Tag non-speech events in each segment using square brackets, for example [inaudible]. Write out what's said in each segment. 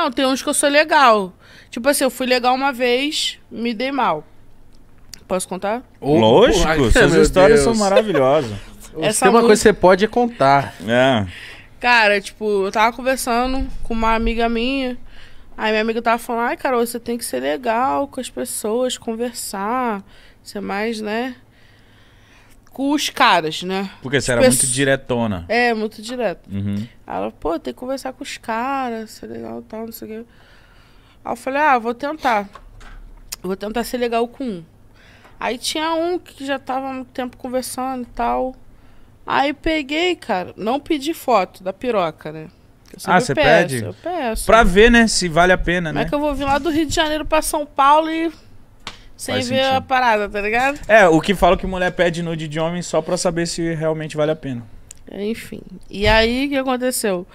Não, tem uns que eu sou legal. Tipo assim, eu fui legal uma vez, me dei mal. Posso contar? Lógico, Ai, suas histórias Deus. são maravilhosas. [laughs] Essa tem uma música... coisa que você pode é contar. É. Cara, tipo, eu tava conversando com uma amiga minha. Aí minha amiga tava falando, ai, Carol, você tem que ser legal com as pessoas, conversar, ser mais, né? com os caras, né? Porque você era Pesso... muito diretona. É, muito direto. Uhum. Ela, pô, tem que conversar com os caras, ser legal e tal, não sei o quê. Aí eu falei, ah, vou tentar. Vou tentar ser legal com um. Aí tinha um que já tava há muito tempo conversando e tal. Aí peguei, cara, não pedi foto da piroca, né? ah, você pede? Eu peço. Pra ver, né, se vale a pena, Como é né? Como é que eu vou vir lá do Rio de Janeiro pra São Paulo e sem ver a parada, tá ligado? É, o que fala que mulher pede nude de homem só pra saber se realmente vale a pena. Enfim. E aí, o que aconteceu?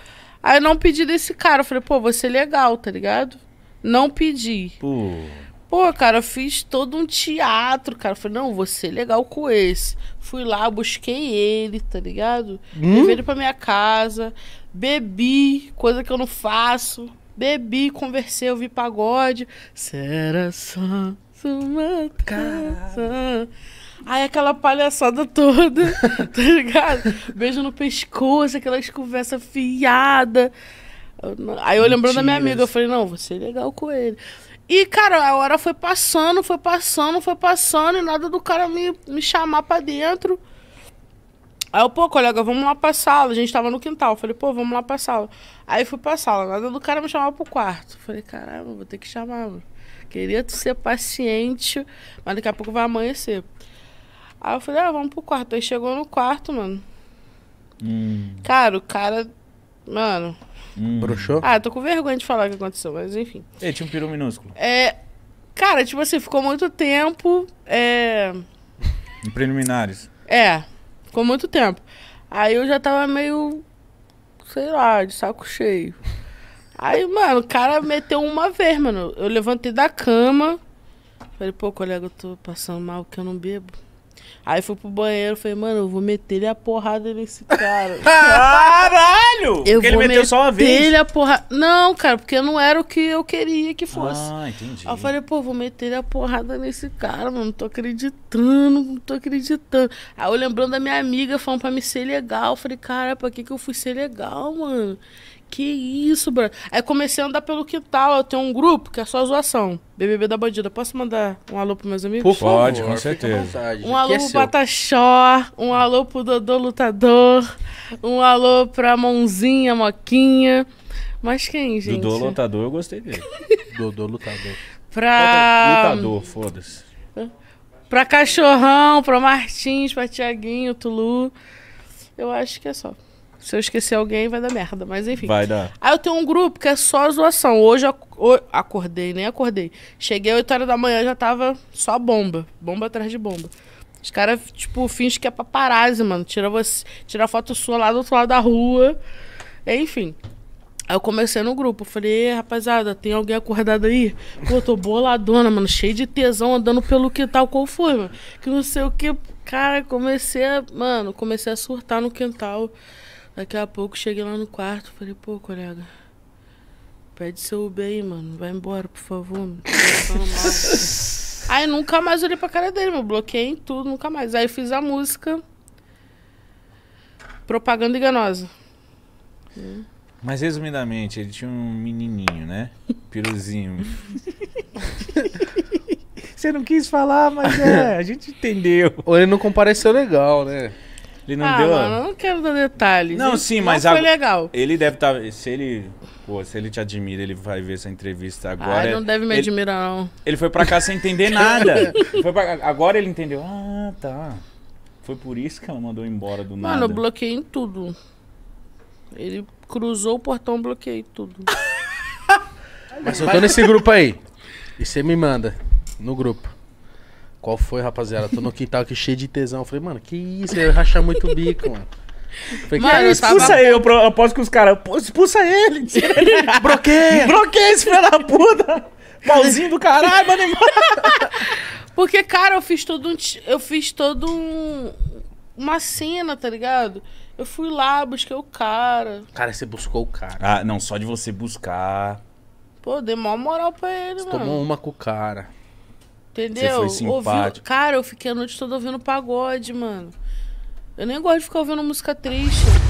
Aí eu não pedi desse cara. Eu falei, pô, você é legal, tá ligado? Não pedi. Pô. Pô, cara, eu fiz todo um teatro, cara. Eu falei, não, você legal com esse. Fui lá, busquei ele, tá ligado? Hum? Levei ele pra minha casa, bebi, coisa que eu não faço. Bebi, conversei, ouvi pagode. Será só uma casa. Aí aquela palhaçada toda, [laughs] tá ligado? Beijo no pescoço, aquelas conversas fiada. Aí eu lembrando da minha amiga, eu falei, não, vou ser é legal com ele. E, cara, a hora foi passando, foi passando, foi passando, e nada do cara me, me chamar pra dentro. Aí eu, pô, colega, vamos lá pra sala. A gente tava no quintal. Falei, pô, vamos lá pra sala. Aí fui pra sala. Nada do cara me chamava pro quarto. Falei, caramba, vou ter que chamar, mano. Queria ser paciente, mas daqui a pouco vai amanhecer. Aí eu falei, ah, vamos pro quarto. Aí chegou no quarto, mano. Hum. Cara, o cara. Mano. Hum. Ah, tô com vergonha de falar o que aconteceu, mas enfim. É, tinha um piru minúsculo. É. Cara, tipo assim, ficou muito tempo. É. Em preliminares. É. Ficou muito tempo. Aí eu já tava meio, sei lá, de saco cheio. Aí, mano, o cara meteu uma vez, mano. Eu levantei da cama. Falei, pô, colega, eu tô passando mal que eu não bebo. Aí fui pro banheiro, falei, mano, eu vou meter ele a porrada nesse cara. [laughs] Caralho! caralho! Eu porque ele meteu só uma vez. Ele a porra... Não, cara, porque não era o que eu queria que fosse. Ah, entendi. Aí eu falei, pô, vou meter a porrada nesse cara, mano. Não tô acreditando, não tô acreditando. Aí eu lembrando da minha amiga falando pra me ser legal. Eu falei, cara, pra que, que eu fui ser legal, mano? Que isso, bro. Aí comecei a andar pelo quintal. Eu tenho um grupo que é só zoação. BBB da Bandida. Posso mandar um alô pros meus amigos? Por favor, Pode, com certeza. Um alô é pro Bataxó, um alô pro Dodô Lutador, um alô pra Mon Joãozinho, Moquinha. Mas quem, gente? Dodô Lutador, eu gostei dele. [laughs] Dodô Lutador. Pra... É? Lutador, foda-se. Pra Cachorrão, pra Martins, pra Tiaguinho, Tulu. Eu acho que é só. Se eu esquecer alguém, vai dar merda, mas enfim. Vai dar. Aí eu tenho um grupo que é só zoação. Hoje eu acordei, nem acordei. Cheguei às 8 horas da manhã, já tava só bomba. Bomba atrás de bomba. Os caras, tipo, fingem que é paparazzi, mano. Tira, você, tira foto sua lá do outro lado da rua. Enfim. Aí eu comecei no grupo, falei, rapaziada, tem alguém acordado aí? Pô, tô boladona, mano, cheio de tesão andando pelo quintal, qual foi, mano? Que não sei o que. Cara, comecei a. Mano, comecei a surtar no quintal. Daqui a pouco cheguei lá no quarto, falei, pô, colega, pede seu Uber aí, mano. Vai embora, por favor. Mano. [laughs] Aí nunca mais olhei pra cara dele, meu. Bloqueei em tudo, nunca mais. Aí fiz a música. Propaganda enganosa. Mas resumidamente, ele tinha um menininho, né? Piruzinho. [laughs] Você não quis falar, mas é, a gente entendeu. Ou ele não compareceu legal, né? Ele não ah, deu. Mano, eu não quero dar detalhes. Não, sim, não mas. Foi agora, legal. Ele deve estar. Tá, se ele. Pô, se ele te admira, ele vai ver essa entrevista agora. Ah, não deve me ele, admirar, não. Ele foi pra cá sem entender nada. [laughs] pra, agora ele entendeu. Ah, tá. Foi por isso que ela mandou embora do nada. Mano, eu bloqueei em tudo. Ele cruzou o portão, bloqueei tudo. [laughs] mas eu tô nesse grupo aí. E você me manda no grupo. Qual foi, rapaziada? Tô no quintal aqui cheio de tesão. Eu falei, mano, que isso? Eu ia rachar muito o bico, mano. falei, Mano, expulsa tava... ele, eu aposto que os caras. Expulsa ele, [laughs] tira ele. Broqueia! Broqueia esse filho da puta! Pauzinho do caralho, mano. Porque, cara, eu fiz todo um. Eu fiz todo um. Uma cena, tá ligado? Eu fui lá, busquei o cara. Cara, você buscou o cara. Ah, não, só de você buscar. Pô, dei maior moral pra ele, você mano. Tomou uma com o cara. Entendeu? Você foi Ouvi... Cara, eu fiquei a noite toda ouvindo pagode, mano. Eu nem gosto de ficar ouvindo música triste.